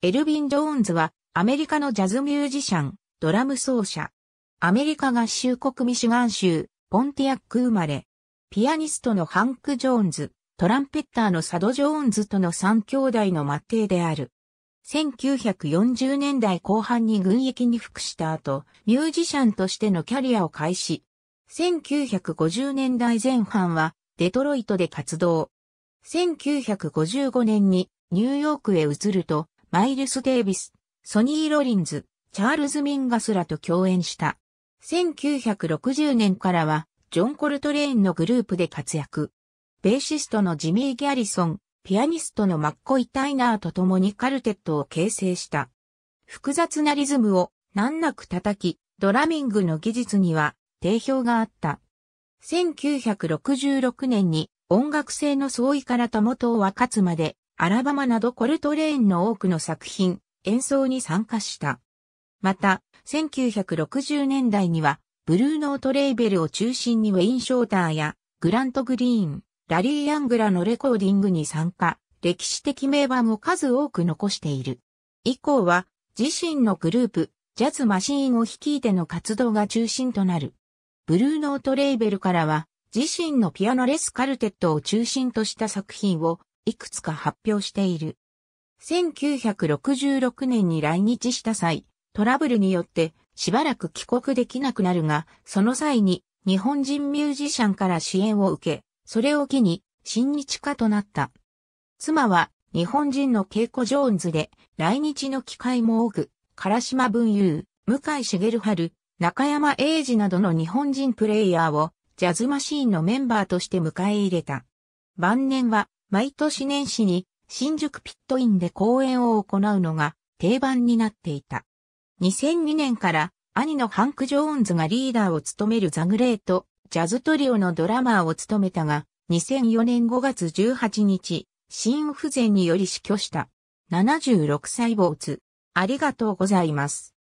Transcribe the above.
エルビン・ジョーンズはアメリカのジャズミュージシャン、ドラム奏者。アメリカ合衆国ミシガン州、ポンティアック生まれ。ピアニストのハンク・ジョーンズ、トランペッターのサド・ジョーンズとの3兄弟の末弟である。1940年代後半に軍役に服した後、ミュージシャンとしてのキャリアを開始。1950年代前半はデトロイトで活動。1955年にニューヨークへ移ると、マイルス・デイビス、ソニー・ロリンズ、チャールズ・ミンガスらと共演した。1960年からは、ジョン・コルトレーンのグループで活躍。ベーシストのジミー・ギャリソン、ピアニストのマッコイ・タイナーと共にカルテットを形成した。複雑なリズムを難なく叩き、ドラミングの技術には定評があった。1966年に音楽性の相違からたもとを分かつまでアラバマなどコルトレーンの多くの作品、演奏に参加した。また、1960年代には、ブルーノートレーベルを中心にウェイン・ショーターや、グラント・グリーン、ラリー・アングラのレコーディングに参加、歴史的名盤を数多く残している。以降は、自身のグループ、ジャズマシーンを率いての活動が中心となる。ブルーノートレーベルからは、自身のピアノレスカルテットを中心とした作品をいくつか発表している。1966年に来日した際、トラブルによってしばらく帰国できなくなるが、その際に日本人ミュージシャンから支援を受け、それを機に新日家となった。妻は日本人の稽古ジョーンズで来日の機会も多く、唐島文雄、向井茂春、中山英二などの日本人プレイヤーをジャズマシーンのメンバーとして迎え入れた。晩年は毎年年始に新宿ピットインで公演を行うのが定番になっていた。2002年から兄のハンク・ジョーンズがリーダーを務めるザグレート、ジャズトリオのドラマーを務めたが、2004年5月18日、心不全により死去した。76歳坊主。ありがとうございます。